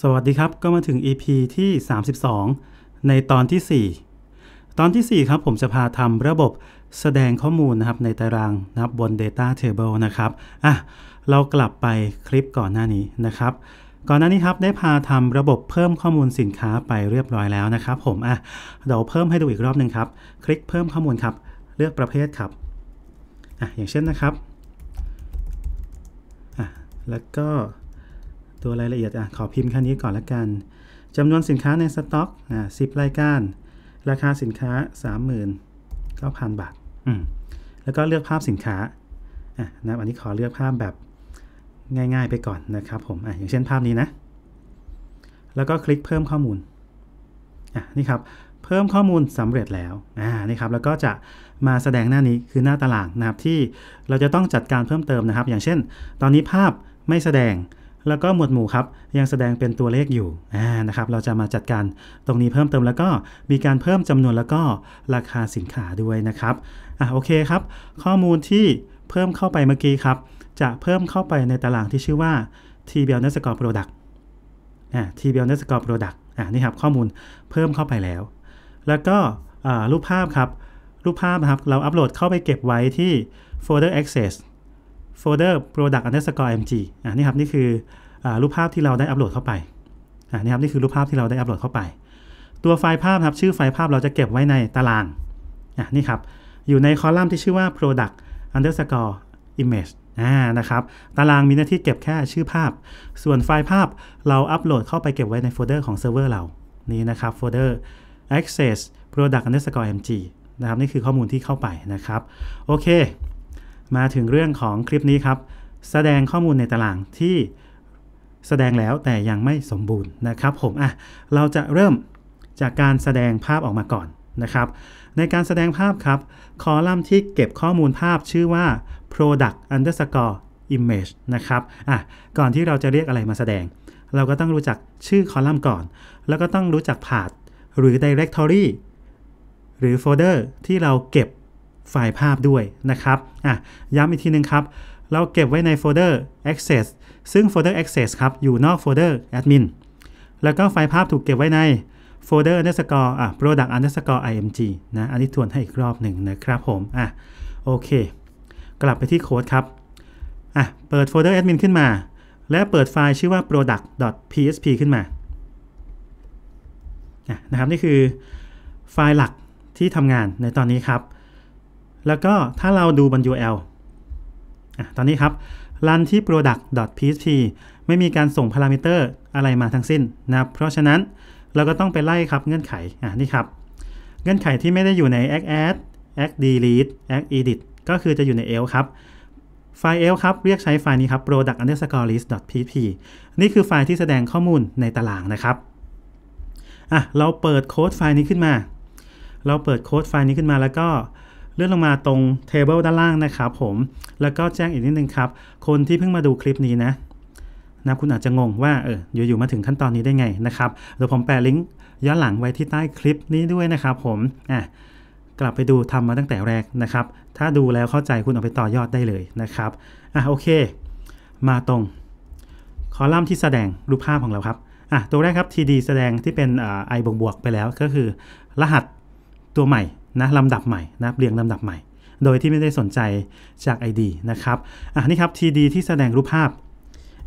สวัสดีครับก็มาถึง EP ที่ 32 ในตอนที่ 4 ตอนที่ 4 ครับผมจะพาทำระบบแสดงข้อมูลนะครับในตารางนับบน Data Table นะครับอ่ะเรากลับไปคลิปก่อนหน้านี้นะครับ ก่อนหน้านี้ครับได้พาทำระบบเพิ่มข้อมูลสินค้าไปเรียบร้อยแล้วนะครับผมอ่ะเดี๋ยวเพิ่มให้ดูอีกรอบหนึ่งครับ คลิกเพิ่มข้อมูลครับเลือกประเภทครับอ่ะอย่างเช่นนะครับอ่ะแล้วก็ตัวรายละเอียดอ่ะขอพิมพ์แค่นี้ก่อนละกันจำนวนสินค้าในสต็อกอ่ะสิบรายการ ราคาสินค้า39,000 บาท อืม แล้วก็เลือกภาพสินค้า อ่ะนะอันนี้ขอเลือกภาพแบบง่าย ๆ ไปก่อนนะครับผม อ่ะอย่างเช่นภาพนี้นะ แล้วก็คลิกเพิ่มข้อมูล อ่ะนี่ครับเพิ่มข้อมูลสำเร็จแล้ว อ่านี่ครับแล้วก็จะมาแสดงหน้านี้คือหน้าตารางนะครับที่เราจะต้องจัดการเพิ่มเติมนะครับ อย่างเช่น ตอนนี้ภาพไม่แสดงแล้วก็หมวดหมู่ครับยังแสดงเป็นตัวเลขอยู่นะครับเราจะมาจัดการตรงนี้เพิ่มเติม แล้วก็มีการเพิ่มจำนวนแล้วก็ราคาสินค้าด้วยนะครับอ่ะโอเค ครับข้อมูลที่เพิ่มเข้าไปเมื่อกี้ครับจะเพิ่มเข้าไปในตารางที่ชื่อว่า TBL Net Score Product อ่ะ TBL Net Score Product อ่านี่ครับข้อมูลเพิ่มเข้าไปแล้ว แล้วก็รูปภาพครับรูปภาพนะครับเราอัปโหลดเข้าไปเก็บไว้ที่โฟลเดอร์ Access โฟลเดอร์ product underscore mg อ่านี่ครับนี่คืออรูปภาพที่เราได้อัปโหลดเข้าไปอ่านี่ครับนี่คือรูปภาพที่เราได้อัปโหลดเข้าไป ตัวไฟล์ภาพครับชื่อไฟล์ภาพเราจะเก็บไว้ในตารางอ่านี่ครับอยู่ในคอลัมน์ที่ชื่อว่า product underscore image อ่านะครับตารางมีหน้าที่เก็บแค่ชื่อภาพ ส่วนไฟล์ภาพเราอัปโหลดเข้าไปเก็บไว้ในโฟลเดอร์ของเซิร์ฟเวอร์เรา นี่นะครับโฟลเดอร์ access product underscore mg นะครับนี่คือข้อมูลที่เข้าไปนะครับโอเคมาถึงเรื่องของคลิปนี้ครับ แสดงข้อมูลในตารางที่แสดงแล้วแต่ยังไม่สมบูรณ์นะครับผมอ่ะเราจะเริ่มจากการแสดงภาพออกมาก่อนนะครับ ในการแสดงภาพครับ คอลัมน์ที่เก็บข้อมูลภาพชื่อว่า product underscore image นะครับอ่ะก่อนที่เราจะเรียกอะไรมาแสดง เราก็ต้องรู้จักชื่อคอลัมน์ก่อน แล้วก็ต้องรู้จักพาธหรือ directory หรือโฟลเดอร์ที่เราเก็บไฟล์ภาพด้วยนะครับ อ่ะ ย้ำอีกทีนึงครับ เราเก็บไว้ในโฟลเดอร์ access ซึ่งโฟลเดอร์ access ครับ อยู่นอกโฟลเดอร์ admin แล้วก็ไฟล์ภาพถูกเก็บไว้ในโฟลเดอร์ underscore อ่ะ product underscore img นะ อันนี้ทวนให้อีกรอบหนึ่งนะครับผม อ่ะ โอเค กลับไปที่โค้ดครับ อ่ะ เปิดโฟลเดอร์ admin ขึ้นมา และเปิดไฟล์ชื่อว่า p r o d u c t p s p ขึ้นมานะครับ นี่คือไฟล์หลักที่ทำงานในตอนนี้ครับแล้วก็ถ้าเราดูบน URL อตอนนี้ครับ run ที่ product.php ไม่มีการส่งพารามิเตอร์อะไรมาทั้งสิ้นนะครับ เพราะฉะนั้นเราก็ต้องไปไล่ครับเงื่อนไข อ่ะนี่ครับ เงื่อนไขที่ไม่ได้อยู่ใน a c add a c delete a c edit ก็คือจะอยู่ใน l s e ครับ ไฟล์ l ครับเรียกใช้ไฟล์นี้ครับ product underscore list pp นี่คือไฟล์ที่แสดงข้อมูลในตารางนะครับ อ่ะเราเปิดโค้ดไฟล์นี้ขึ้นมา เราเปิดโค้ดไฟล์นี้ขึ้นมาแล้วก็เลื่อนลงมาตรงเทเบิลด้านล่างนะครับ ผม แล้วก็แจ้งอีกนิดนึงครับ คนที่เพิ่งมาดูคลิปนี้นะนะคุณอาจจะงงว่าเอออยู่ๆมาถึงขั้นตอนนี้ได้ไงนะครับเดี๋ยวผมแปะลิงก์ย้อนหลังไว้ที่ใต้คลิปนี้ด้วยนะครับ ผมอ่ะกลับไปดู ทำมาตั้งแต่แรกนะครับ ถ้าดูแล้วเข้าใจคุณเอาไปต่อยอดได้เลยนะครับอ่ะโอเค มาตรงคอลัมน์ที่แสดงรูปภาพของเราครับอ่ะตัวแรกครับ td แสดงที่เป็นไอบงบวกไปแล้วก็คือ รหัสตัวใหม่นะลำดับใหม่นะเรียงลำดับใหม่ โดยที่ไม่ได้สนใจจาก ID นะครับอ่ะนี่ครับ TD ที่แสดงรูปภาพ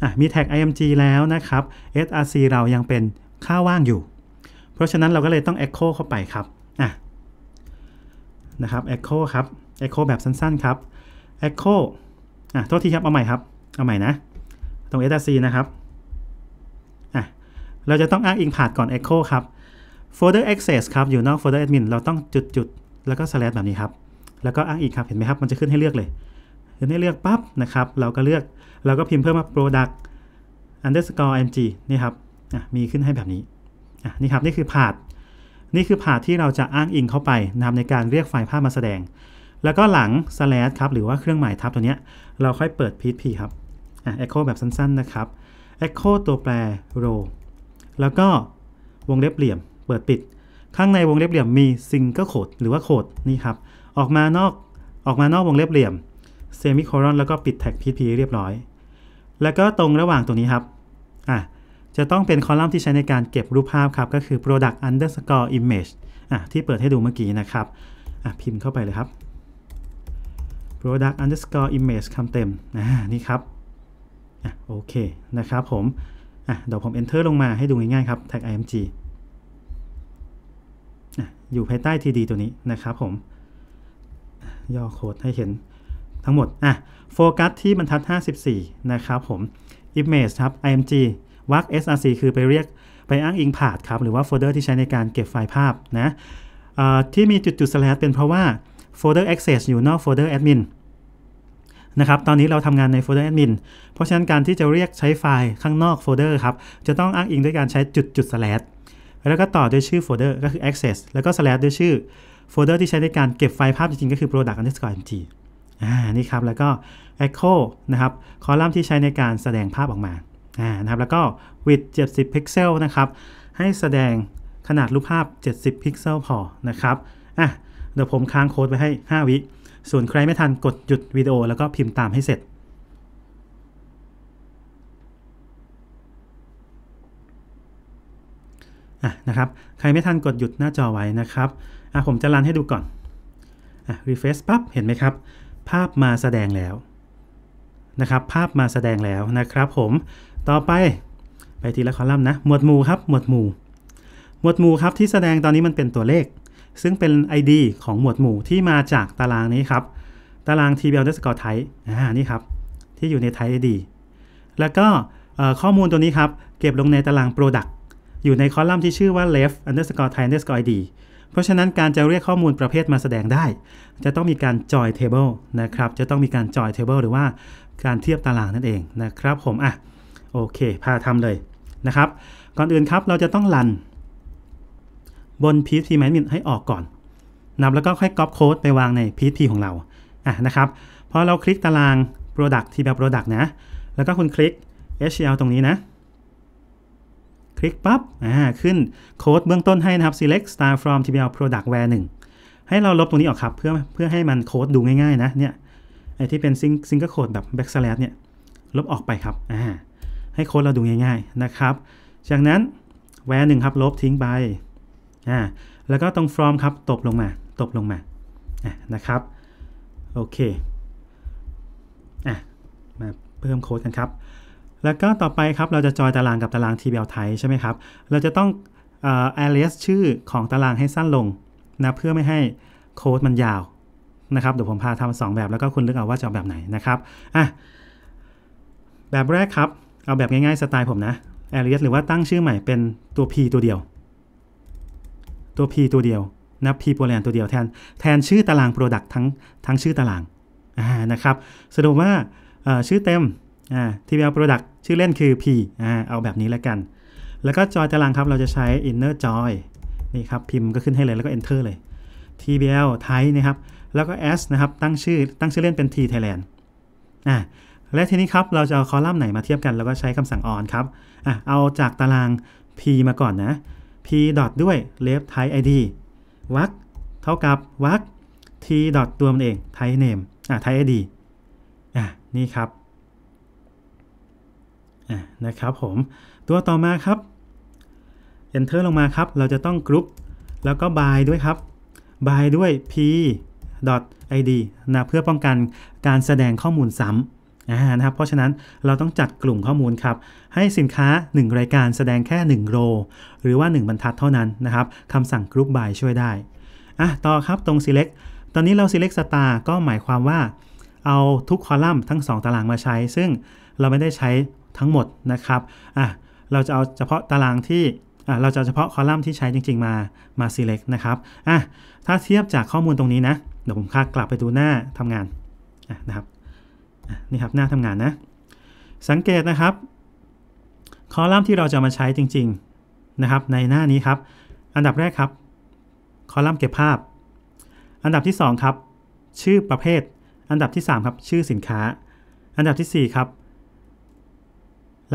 อ่ะมีแท็ก IMG แล้วนะครับ SRC เรายังเป็นค่าว่างอยู่ เพราะฉะนั้นเราก็เลยต้อง Echo เข้าไปครับอ่ะนะครับ Echo ครับ Echo แบบสั้น ๆ ครับ Echo อ่ะโทษทีครับ เอาใหม่ครับ เอาใหม่นะ ตรง SRC นะครับอ่ะเราจะต้องอ้างอิงผ่านก่อน Echo ครับ folder access ครับ อยู่นอก folder admin เราต้องจุดจุดแล้วก็ slash แบบนี้ครับ แล้วก็อ้างอีกครับ เห็นไหมครับ มันจะขึ้นให้เลือกเลยขึ้นให้เลือกปั๊บนะครับ เราก็เลือก เราก็พิมพ์เพิ่มว่า product underscore mg นี่ครับ มีขึ้นให้แบบนี้ นี่ครับ นี่คือ path นี่คือ path ที่เราจะอ้างอิงเข้าไปนำในการเรียกไฟล์ภาพมาแสดง แล้วก็หลัง slash ครับ หรือว่าเครื่องหมายทับตัวเนี้ยเราค่อยเปิด php ครับ echo แบบสั้นๆ นะครับ echo ตัวแปร row แล้วก็วงเล็บเหลี่ยมเปิดปิดข้างในวงเล็บเหลี่ยมมีซิงเกิลโคดหรือว่าโคดนี่ครับออกมานอกออกมานอกวงเล็บเหลี่ยมเซมิโคลอนแล้วก็ปิดแท็กพีพีเรียบร้อย แล้วก็ตรงระหว่างตรงนี้ครับอ่ะจะต้องเป็นคอลัมน์ที่ใช้ในการเก็บรูปภาพครับ ก็คือ product underscore image อ่ะที่เปิดให้ดูเมื่อกี้นะครับอ่ะพิมพ์เข้าไปเลยครับ product underscore image คำเต็มนะนี่ครับอ่ะโอเคนะครับผมอ่ะเดี๋ยวผม enter ลงมาให้ดูง่ายๆครับ tag img อยู่ภายใต้ TD ตัวนี้นะครับผม ย่อโค้ดให้เห็นทั้งหมดอ่ะโฟกัสที่บรรทัด 54 นะครับผม image ครับ img วัก src คือไปเรียกไปอ้างอิงผาดครับ หรือว่าโฟลเดอร์ที่ใช้ในการเก็บไฟล์ภาพนะที่มีจุดๆ slash เป็นเพราะว่าโฟลเดอร์ access อยู่นอกโฟลเดอร์ admin นะครับตอนนี้เราทำงานในโฟลเดอร์แอดมินเพราะฉะนั้นการที่จะเรียกใช้ไฟล์ข้างนอกโฟลเดอร์ครับจะต้องอ้างอิงด้วยการใช้จุดจุดสลัชแล้วก็ต่อด้วยชื่อโฟลเดอร์ก็คือ access แล้วก็ slash ด้วยชื่อโฟลเดอร์ที่ใช้ในการเก็บไฟล์ภาพจริงๆ ก็คือ product underscore mt อ่านี่ครับ แล้วก็ echo นะครับ คอลัมน์ที่ใช้ในการแสดงภาพออกมา อ่านะครับแล้วก็ width 70พิกเซลนะครับ ให้แสดงขนาดรูปภาพ 70พิกเซลพอนะครับอ่ะเดี๋ยวผมค้างโค้ดไว้ให้ 5 วิส่วนใครไม่ทันกดหยุดวิดีโอแล้วก็พิมพ์ตามให้เสร็จอ่ะนะครับใครไม่ทันกดหยุดหน้าจอไว้นะครับอ่ะผมจะรันให้ดูก่อนอ่ะรีเฟซปั๊บเห็นไหมครับ ภาพมาแสดงแล้ว นะครับ ภาพมาแสดงแล้วนะครับผมต่อไปไปทีละคอลัมน์นะหมวดหมู่ครับหมวดหมู่หมวดหมู่ครับที่แสดงตอนนี้มันเป็นตัวเลข ซึ่งเป็น ID ของหมวดหมู่ที่มาจากตารางนี้ครับ ตาราง tbl d e r s c o r e type อ่านี่ครับที่อยู่ใน type ID แล้วก็ข้อมูลตัวนี้ครับเก็บลงในตาราง product อยู่ในคอลัมน์ที่ชื่อว่า left underscore thai underscore id เพราะฉะนั้นการจะเรียกข้อมูลประเภทมาแสดงได้ จะต้องมีการ join table นะครับ จะต้องมีการ join table หรือว่าการเทียบตารางนั่นเองนะครับ ผม อ่ะ โอเค พาทำเลยนะครับ ก่อนอื่นครับเราจะต้องลันบน p t m a n a g e n ให้ออกก่อน นับแล้วก็ค่อยก๊อปโค้ดไปวางใน p t ของเรา อ่ะนะครับ พอเราคลิกตาราง Product ที่แบบ Product นะ แล้วก็คุณคลิก HTML ตรงนี้นะคลิกปับ๊บขึ้น โค้ดเบื้องต้นให้นะครับ select star from tbl product where 1ให้เราลบตรงนี้ออกครับ เพื่อเพื่อให้มันโค้ดดูง่ายๆนะเนี่ย ไอที่เป็นซิงซิงเกิลโค้ดแบบ backslash เนี่ย ลบออกไปครับ อ่า ให้โค้ดเราดูง่ายๆนะครับ จากนั้นแวร์หนึ่งครับ ลบทิ้งไป อ่า แล้วก็ตรง from ครับตบลงมาตบลงมานะครับ โอเค อ่มาเพิ่มโค้ดกันครับแล้วก็ต่อไปครับเราจะจอยตารางกับตาราง TBL ไทยใช่ไหมครับ เราจะต้อง alias ชื่อของตารางให้สั้นลงนะเพื่อไม่ให้โค้ดมันยาวนะครับเดี๋ยวผมพาทำสองแบบแล้วก็คุณเลือกเอาว่าจะเอาแบบไหนนะครับอ่ะแบบแรกครับ เอาแบบง่ายๆ สไตล์ผมนะ alias หรือว่าตั้งชื่อใหม่เป็นตัว p ตัวเดียว ตัว p ตัวเดียวนะ p โปรแลนตัวเดียวแทน แทนชื่อตาราง product ทั้งทั้งชื่อตารางนะครับสรุปว่าชื่อเต็ม TBL Product ชื่อเล่นคือ P อเอาแบบนี้แล้วกัน แล้วก็จอยตารางครับเราจะใช้ inner joy นี่ครับ พิมพ์ก็ขึ้นให้เลยแล้วก็ enter เลย TBL type นะครับ แล้วก็ S นะครับตั้งชื่อตั้งชื่อเล่นเป็น T Thailand อ่าและทีนี้ครับ เราจะเอาคอลัมน์ไหนมาเทียบกัน แล้วก็ใช้คำสั่ง on ครับอ่ะเอาจากตาราง p มาก่อนนะ p ดอทด้วย left type id วักเท่ากับวัก t ดอทตัวมันเอง type name อ่ะ type id อ่ะนี่ครับนะครับผม ตัวต่อมาครับ Enter ลงมาครับ เราจะต้องกรุ๊ปแล้วก็ by ด้วยครับ by ด้วย p id นะเพื่อป้องกันการแสดงข้อมูลซ้ำนะครับเพราะฉะนั้นเราต้องจัดกลุ่มข้อมูลครับ ให้สินค้า 1 รายการแสดงแค่ 1 โรหรือว่า 1 บรรทัดเท่านั้นนะครับคำสั่ง group by ช่วยได้อ่ะต่อครับตรง select ตอนนี้เรา select star ก็หมายความว่าเอาทุกคอลัมน์ทั้ง2 ตารางมาใช้ ซึ่งเราไม่ได้ใช้ทั้งหมดนะครับอ่ะเราจะเอาเฉพาะตารางที่อ่ะเราจะเฉพาะคอลัมน์ที่ใช้จริงๆมามา select นะครับอ่ะถ้าเทียบจากข้อมูลตรงนี้นะ เดี๋ยวผมค่ากลับไปดูหน้าทำงานนะครับนี่ครับหน้าทำงานนะ สังเกตนะครับ คอลัมน์ที่เราจะมาใช้จริง ๆนะครับ ในหน้านี้ครับ อันดับแรกครับคอลัมน์เก็บภาพ อันดับที่ 2 ครับ ชื่อประเภท อันดับที่ 3 ครับชื่อสินค้า อันดับที่ 4 ครับ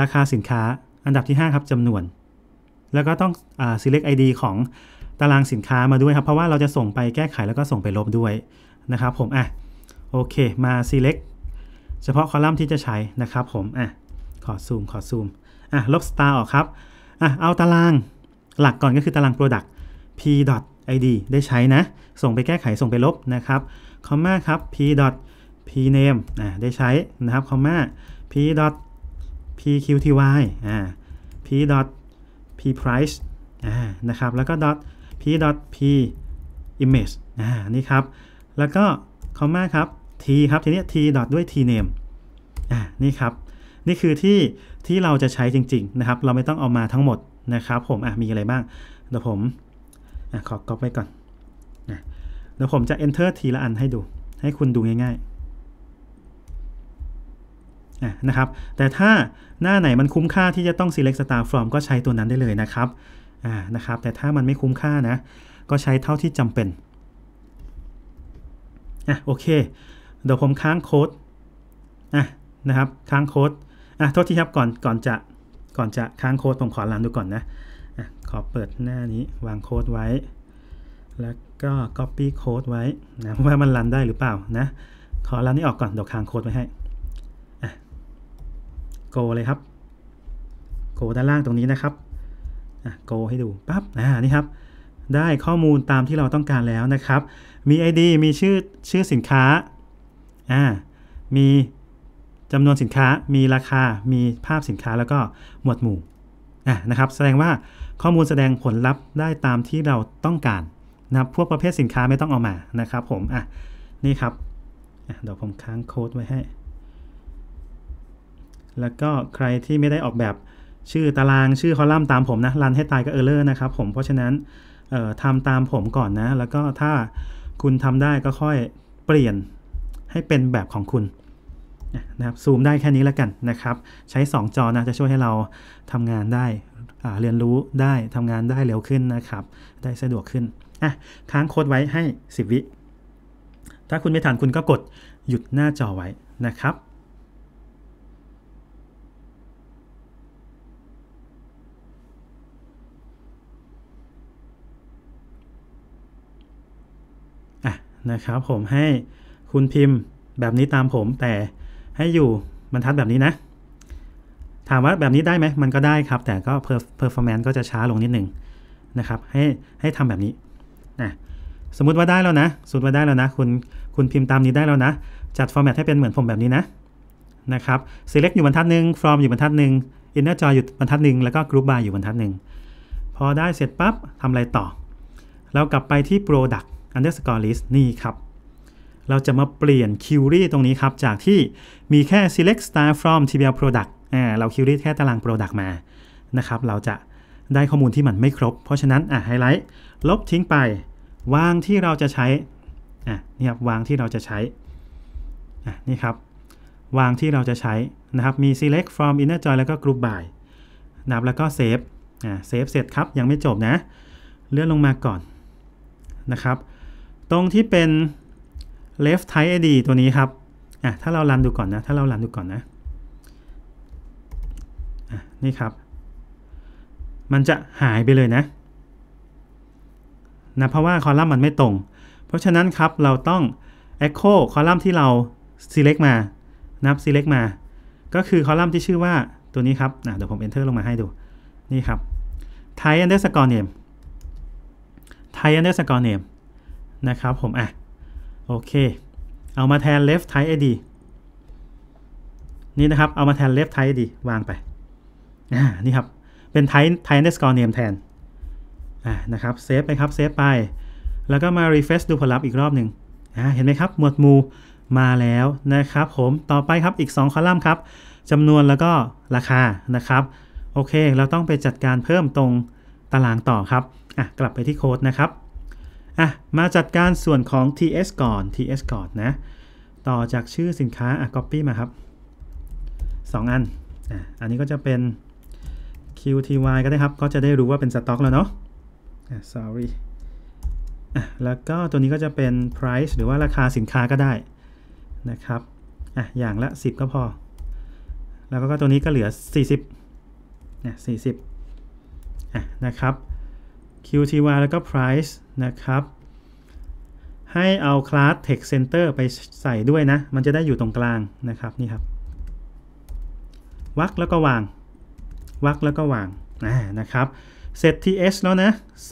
ราคาสินค้าอันดับที่ 5 ครับจำนวน แล้วก็ต้องอ select ID ของตารางสินค้ามาด้วยครับ เพราะว่าเราจะส่งไปแก้ไขแล้วก็ส่งไปลบด้วยนะครับ ผมอ่ะโอเค มา select เฉพาะคอลัมน์ที่จะใช้นะครับผมอ่ะขอซูม ขอซูมอ่ะลบ star ออกครับอ่ะเอาตารางหลักก่อนก็คือตาราง product p id ได้ใช้นะ ส่งไปแก้ไขส่งไปลบนะครับคอมมาครับ p p name อ่ะได้ใช้นะครับคอมมา p PQTY อ่า P dot P price อ่านะครับแล้วก็ dot P dot P image อ่านี่ครับแล้วก็คอมมาครับ T ครับ ทีนี้ T dot ด้วย T name อ่านี่ครับนี่คือที่ที่เราจะใช้จริงๆนะครับเราไม่ต้องเอามาทั้งหมดนะครับ ผมอ่ะมีอะไรบ้าง เดี๋ยวผมอขอก๊อปไว้ก่อนนะเดี๋ยวผมจะ enter ทีละอันให้ดูให้คุณดูง่ายๆนะครับแต่ถ้าหน้าไหนมันคุ้มค่าที่จะต้อง select star from ก็ใช้ตัวนั้นได้เลยนะครับนะครับ แต่ถ้ามันไม่คุ้มค่านะ ก็ใช้เท่าที่จำเป็นอ่ะโอเค เดี๋ยวผมค้างโค้ดอ่ะนะครับค้างโค้ดอ่ะโทษทีครับก่อน ก่อนจะ ก่อนจะค้างโค้ดผมขอรันดูก่อนนะอ่ะขอเปิดหน้านี้วางโค้ดไว้ แล้วก็ copy โค้ดไว้นะว่ามันรันได้หรือเปล่านะขอรันนี้ออกก่อนเดี๋ยวค้างโค้ดไว้ให้โกเลยครับโกด้านล่างตรงนี้นะครับโกให้ดูปั๊บนี่ครับ ได้ข้อมูลตามที่เราต้องการแล้วนะครับ มี ID มีชื่อชื่อสินค้าอ่ามีจำนวนสินค้ามีราคา มีภาพสินค้าแล้วก็หมวดหมู่านะครับแสดงว่าข้อมูลแสดงผลลัพธ์ได้ตามที่เราต้องการนะพวกประเภทสินค้าไม่ต้องเอามานะครับผมอ่ะนี่ครับเดี๋ยวผมค้างโค้ดไว้ให้แล้วก็ใครที่ไม่ได้ออกแบบชื่อตารางชื่อคอลัมน์ตามผมนะ รันให้ตายก็เออเลอร์นะครับ ผม เพราะฉะนั้นทำตามผมก่อนนะ แล้วก็ถ้าคุณทำได้ก็ค่อยเปลี่ยนให้เป็นแบบของคุณนะครับซูมได้แค่นี้แล้วกันนะครับ ใช้ 2 จอนะจะช่วยให้เราทำงานได้เรียนรู้ได้ทำงานได้เร็วขึ้นนะครับ ได้สะดวกขึ้นอ่ะค้างโค้ดไว้ให้10วิถ้าคุณไม่ทันคุณก็กดหยุดหน้าจอไว้นะครับนะครับผมให้คุณพิมพ์แบบนี้ตามผมแต่ให้อยู่บรรทัดแบบนี้นะ ถามว่าแบบนี้ได้ไหมมันก็ได้ครับ แต่ก็เพอร์ฟอร์แมนซ์ก็จะช้าลงนิดหนึ่งนะครับให้ให้ทำแบบนี้นะสมมุติว่าได้แล้วนะสมมติว่าได้แล้วนะคุณคุณพิมพ์ตามนี้ได้แล้วนะ จัดฟอร์แมตให้เป็นเหมือนผมแบบนี้นะนะครับ select อยู่บรรทัดหนึ่ง from อยู่บรรทัดหนึ่ง inner ร์จอยู่บรรทัดหนึ่งแล้วก็ group by อยู่บรรทัดหนึ่งพอได้เสร็จปั๊บทำอะไรต่อ เรากลับไปที่ product underscore list นี่ครับ เราจะมาเปลี่ยน query ตรงนี้ครับ จากที่มีแค่ select star from tbl product อ่าเรา query แค่ตาราง product มา นะครับ เราจะได้ข้อมูลที่มันไม่ครบ เพราะฉะนั้น อ่ะ ไฮไลท์ ลบทิ้งไป วางที่เราจะใช้ อ่ะ นี่ครับ วางที่เราจะใช้อ่ะนี่ครับ วางที่เราจะใช้นะครับ มี select from inner join แล้วก็ group by นับแล้วก็ save อ่ะ save เสร็จครับ ยังไม่จบนะ เลื่อนลงมาก่อน นะครับตรงที่เป็น left type id ตัวนี้ครับอ่ะถ้าเรารันดูก่อนนะ ถ้าเรารันดูก่อนนะอ่ะนี่ครับ มันจะหายไปเลยนะนะ เพราะว่าคอลัมน์มันไม่ตรง เพราะฉะนั้นครับ เราต้อง echo คอลัมน์ที่เรา select มา นับ select มา ก็คือคอลัมน์ที่ชื่อว่าตัวนี้ครับเดี๋ยวผม enter ลงมาให้ดู นี่ครับ type underscore name type underscore name นะครับผม อ่ะ โอเค เอามาแทน left type id นี่นะครับ เอามาแทน left type id วางไป อ่า นี่ครับ เป็น type type underscore name แทน อ่านะครับเซฟไปครับเซฟไป แล้วก็มา refresh ดูผลลัพธ์อีกรอบหนึ่งอ่าเห็นไหมครับ หมวดหมู่มาแล้วนะครับ ผม ต่อไปครับอีก 2 คอลัมน์ครับจำนวนแล้วก็ราคา นะครับ โอเค เราต้องไปจัดการเพิ่มตรงตารางต่อครับ อ่ะ กลับไปที่โค้ดนะครับอ่ะมาจัดการส่วนของ ts ก่อน ts ก่อนนะ ต่อจากชื่อสินค้า อ่ะ copy มาครับ 2 อันอ่ะอันนี้ก็จะเป็น qty ก็ได้ครับ ก็จะได้รู้ว่าเป็นสต็อกแล้วเนาะอ่ะ sorry อ่ะแล้วก็ตัวนี้ก็จะเป็น price หรือว่าราคาสินค้าก็ได้นะครับอ่ะอย่างละ 10 ก็พอ แล้วก็ตัวนี้ก็เหลือ 40่ะ40อ่ะนะครับ QTY แล้วก็ Price นะครับ ให้เอา Class Text Center ไปใส่ด้วยนะ มันจะได้อยู่ตรงกลางนะครับนี่ครับวักแล้วก็วาง วักแล้วก็วางนะครับ เสร็จ t s แล้วนะ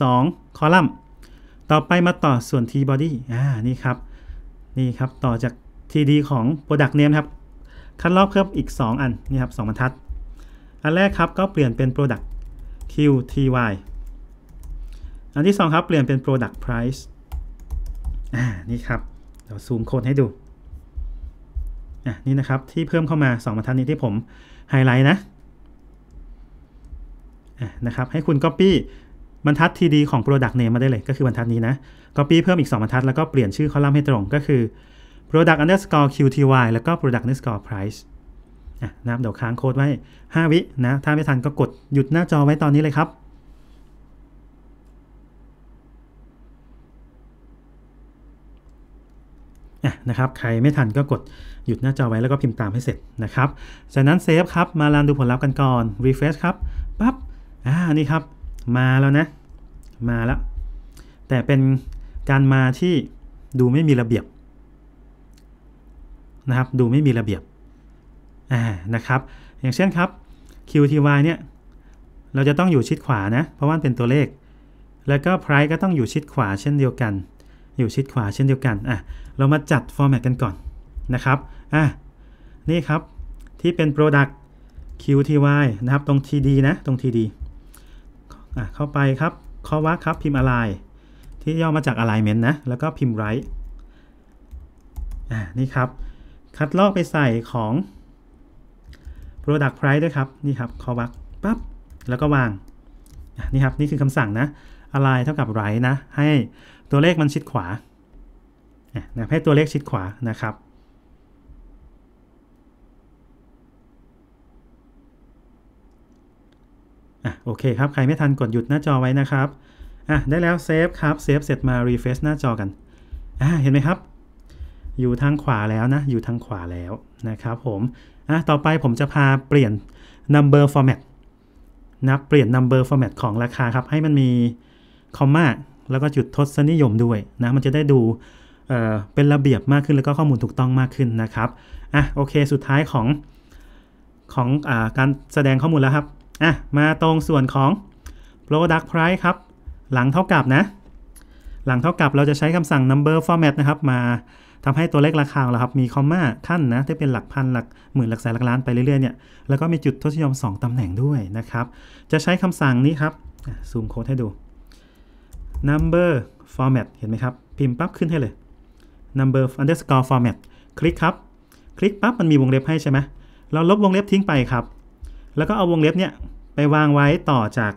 2คอลัมน์ ต่อไปมาต่อส่วน t body อ่านี่ครับ นี่ครับ ต่อจาก td ของ product name ครับ คัดลอกเพิ่มอีก 2 อันนี่ครับ2บรรทัด อันแรกครับก็เปลี่ยนเป็น product qty อันที่2ครับ เปลี่ยนเป็น product price อ่านี่ครับเราซูมโค้ดให้ดู อ่ะนี่นะครับ ที่เพิ่มเข้ามา2บรรทัดนี้ที่ผม ไฮไลท์นะ อ่ะนะครับ ให้คุณ Copy บรรทัด TD ของ product name มาได้เลย ก็คือบรรทัดนี้นะ Copy เพิ่มอีก2บรรทัด แล้วก็เปลี่ยนชื่อคอลัมน์ให้ตรงก็คือ product underscore qty แล้วก็ product underscore price นะครับเดี๋ยวค้างโค้ดไว้ 5 วินะถ้าไม่ทันก็กดหยุดหน้าจอไว้ตอนนี้เลยครับนะครับใครไม่ทันก็กดหยุดหน้าจอไว้แล้วก็พิมพ์ตามให้เสร็จนะครับจากนั้นเซฟครับ มาลันดูผลลัพธ์กันก่อนรีเฟรชครับปับ๊บอ่านี่ครับ มาแล้วนะ มาแล้ว แต่เป็นการมาที่ดูไม่มีระเบียบ นะครับ ดูไม่มีระเบียบอ่านะครับ อย่างเช่นครับ QTY เนี่ยเราจะต้องอยู่ชิดขวานะ เพราะว่าเป็นตัวเลข แล้วก็ price ก็ต้องอยู่ชิดขวาเช่นเดียวกันอยู่ชิดขวาเช่นเดียวกัน อ่ะ เรามาจัดฟอร์แมตกันก่อนนะครับ อ่ะ นี่ครับที่เป็น product qty นะครับ ตรง td นะ ตรง td อ่ะ เข้าไปครับข้อว่าครับ พิมพ์ align ที่ย่อมาจาก alignment นะ แล้วก็พิมพ์ r i g e อ่ะ นี่ครับ คัดลอกไปใส่ของ product price ด้วยครับ นี่ครับข้อวัก ปั๊บ แล้วก็วางนี่ครับ นี่คือคำสั่งนะ align เท่ากับ r i นะ ให้ตัวเลขมันชิดขวา ให้ตัวเลขชิดขวานะครับอโอเคครับ ใครไม่ทันกดหยุดหน้าจอไว้นะครับอ่ะได้แล้วเซฟครับ เซฟเสร็จมารีเฟซหน้าจอกันอ่ะเห็นไหมครับ อยู่ทางขวาแล้วนะ อยู่ทางขวาแล้วนะครับผมอ่ะต่อไปผมจะพาเปลี่ยน number format นะเปลี่ยน number format ของราคาครับ ให้มันมี คอมมาแล้วก็จุดทศนิยมด้วยนะ มันจะได้ดูเเป็นระเบียบมากขึ้นแล้วก็ข้อมูลถูกต้องมากขึ้นนะครับอ่ะโอเคสุดท้ายของ ของอการแสดงข้อมูลแล้วครับอ่ะมาตรงส่วนของ product price ครับ หลังเท่ากับนะ หลังเท่ากับเราจะใช้คำสั่ง number format นะครับ มาทำให้ตัวเลขราคาเราครับมีคอมมาขั้นนะ ที่เป็นหลักพันหลัก หมื่นหลักแสนหลักล้านไปเรื่อยๆเนี่ยแล้วก็มีจุดทศนิยม 2ตำแหน่งด้วยนะครับ จะใช้คำสั่งนี้ครับซูมโค้ดให้ดู number format เห็นไหมครับ พิมพ์ปั๊บขึ้นให้เลย number underscore format คลิกครับ คลิกปั๊บมันมีวงเล็บให้ใช่ไหมเราลบวงเล็บทิ้งไปครับ แล้วก็เอาวงเล็บเนี่ยไปวางไว้ต่อจาก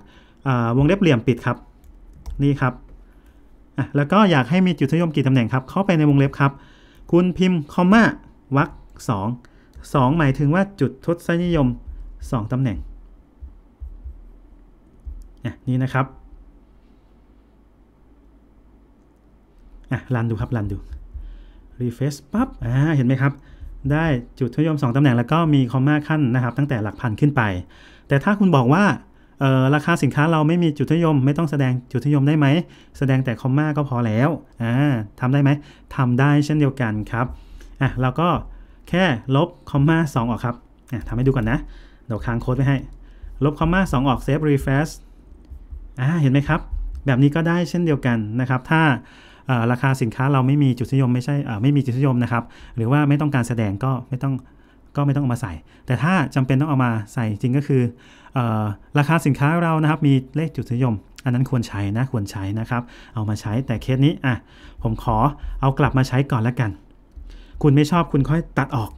วงเล็บเหลี่ยมปิดครับ นี่ครับอ่ะแล้วก็อยากให้มีจุดนิยมกี่ตำแหน่งครับ เข้าไปในวงเล็บครับ คุณพิมพ์คอมมาวัก2สองสองหมายถึงว่าจุดทศนิยม 2ตำแหน่งนี่นะครับ่ะรันดู ครับรันดู refresh ปั๊บอ่าเห็นไหมครับ ได้จุดทุนยม 2 ตำแหน่งแล้วก็มีคอมมาขั้นนะครับตั้งแต่หลักพันขึ้นไป แต่ถ้าคุณบอกว่า ราคาสินค้าเราไม่มีจุดนิยม ไม่ต้องแสดงจุดนิยมได้ไหม แสดงแต่คอมมาก็พอแล้วอ่าทำได้ไหม ทำได้เช่นเดียวกันครับ อ่ะเราก็แค่ลบคอมมา2ออกครับอ่ะทำให้ดูก่อนนะเดี๋ยวค้างโค้ดไว้ให้ ลบคอมมา2ออกเซฟรีเฟ e s อ่าเห็นไหมครับ แบบนี้ก็ได้เช่นเดียวกันนะครับ ถ้าราคาสินค้าเราไม่มีจุดนิยมไม่ใช่ไม่มีจุดนิยมนะครับ หรือว่าไม่ต้องการแสดงก็ไม่ต้องก็ไม่ต้องเอามาใส่ แต่ถ้าจำเป็นต้องเอามาใส่จริงก็คืออราคาสินค้าเรานะครับ มีเลขจุดนิยม อันนั้นควรใช้นะ ควรใช้นะครับ เอามาใช้แต่เคสนี้อ่ะผมขอเอากลับมาใช้ก่อนแล้วกัน คุณไม่ชอบคุณค่อยตัดออก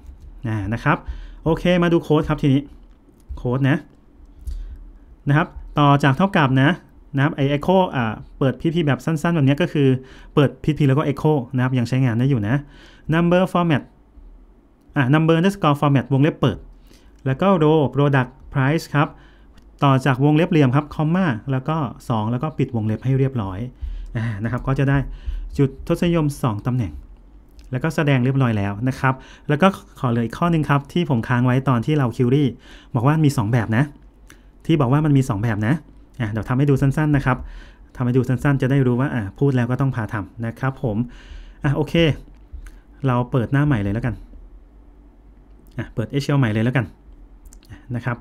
นะนะครับโอเคมาดูโค้ด ครับทีนี้โค้ดนะนะครับ ต่อจากเท่ากับนะนะครับไอเอ็กโค่เปิดพีพีแบบสั้นๆแบบนี้ก็คือ เปิดพีพีแล้วก็ Echo นะครับยังใช้งานได้อยู่นะ number format อ่า number underscore format วงเล็บเปิด แล้วก็ row product price ครับ ต่อจากวงเล็บเหลี่ยมครับ คอมมาแล้วก็ 2 แล้วก็ปิดวงเล็บให้เรียบร้อยนะครับก็จะได้จุดทศนิยม 2 ตำแหน่ง แล้วก็แสดงเรียบร้อยแล้วนะครับ แล้วก็ขอเหลืออีกข้อนึงครับที่ผมค้างไว้ตอนที่เราคิวรี่บอกว่ามี 2 แบบนะ ที่บอกว่ามันมี 2 แบบนะอ่ะเดี๋ยวทำให้ดูสั้นๆนะครับทำให้ดูสั้นๆ จะได้รู้ว่าอ่ะพูดแล้วก็ต้องพาทำนะครับผม อ่ะโอเค เราเปิดหน้าใหม่เลยแล้วกัน อ่ะเปิด Excel ใหม่เลยแล้วกันนะครับ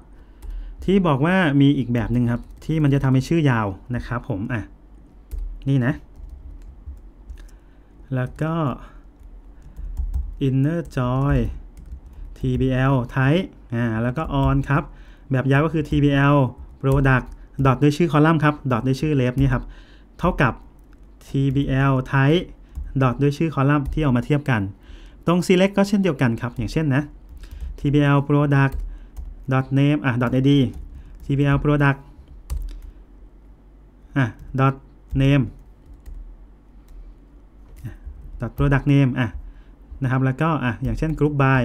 ที่บอกว่ามีอีกแบบหนึ่งครับที่มันจะทำให้ชื่อยาวนะครับผม อ่ะนี่นะ แล้วก็ inner joy tbl type อ่าแล้วก็ on ครับแบบยาวก็คือ tbl product ดอทด้วยชื่อคอลัมน์ครับ ดอทด้วยชื่อเลฟนี่ครับ เท่ากับ tbl type ดอทด้วยชื่อคอลัมน์ที่เอามาเทียบกัน ตรง select ก็เช่นเดียวกันครับ อย่างเช่นนะ tbl product dot name อ่ะ dot id tbl product อ่ะ dot name dot product name อ่ะนะครับ แล้วก็อ่ะ อย่างเช่น group by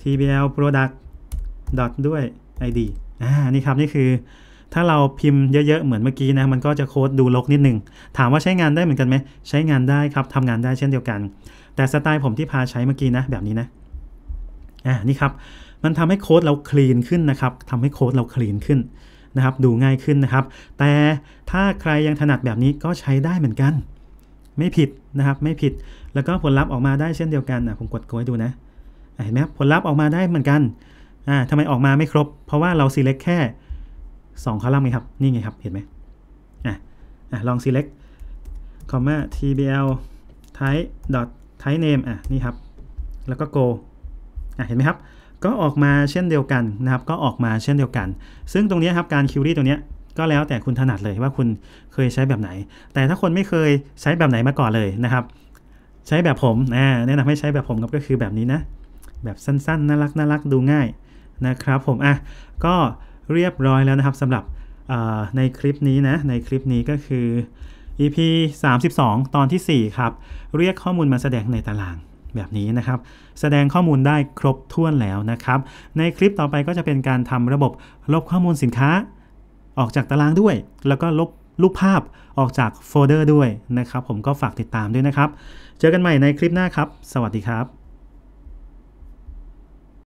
tbl product dot ด้วย id อ่านี่ครับนี่คือถ้าเราพิมพ์เยอะๆ เหมือนเมื่อกี้นะ มันก็จะโค้ดดูลกนิดนึงถามว่าใช้งานได้เหมือนกันไหม ใช้งานได้ครับ ทำงานได้เช่นเดียวกัน แต่สไตล์ผมที่พาใช้เมื่อกี้นะ แบบนี้นะ อ่านี่ครับ มันทำให้โค้ดเราคลีนขึ้นนะครับ ทำให้โค้ดเราคลีนขึ้นนะครับ ดูง่ายขึ้นนะครับ แต่ถ้าใครยังถนัดแบบนี้ก็ใช้ได้เหมือนกัน ไม่ผิดนะครับ ไม่ผิด แล้วก็ผลลัพธ์ออกมาได้เช่นเดียวกันนะผมกดโค้ดดูนะเห็นไหมผลลัพธ์ออกมาได้เหมือนกัน อ่าทำไมออกมาไม่ครบ เพราะว่าเราเล l e c แค่สองคอลัมน์ไงครับ นี่ไงครับเห็นไหมอ่ะอ่ะลอง select comma tbl type dot type name อ่ะนี่ครับ แล้วก็ go อ่ะเห็นไหมครับ ก็ออกมาเช่นเดียวกันนะครับก็ออกมาเช่นเดียวกัน ซึ่งตรงนี้ครับ การคิวรี่ตรงนี้ ก็แล้วแต่คุณถนัดเลยว่าคุณเคยใช้แบบไหน แต่ถ้าคนไม่เคยใช้แบบไหนมาก่อนเลยนะครับ ใช้แบบผมนะแนะนำให้ใช้แบบผมก็คือแบบนี้นะ แบบสั้นๆ น่ารักน่ารักดูง่ายนะครับผมอ่ะก็เรียบร้อยแล้วนะครับสำหรับในคลิปนี้นะในคลิปนี้ก็คือ EP 32 ตอนที่ 4 ครับเรียกข้อมูลมาแสดงในตารางแบบนี้นะครับ แสดงข้อมูลได้ครบถ้วนแล้วนะครับ ในคลิปต่อไปก็จะเป็นการทำระบบลบข้อมูลสินค้า ออกจากตารางด้วยแล้วก็ลบรูปภาพออกจากโฟลเดอร์ด้วยนะครับ ผมก็ฝากติดตามด้วยนะครับ เจอกันใหม่ในคลิปหน้าครับ สวัสดีครับ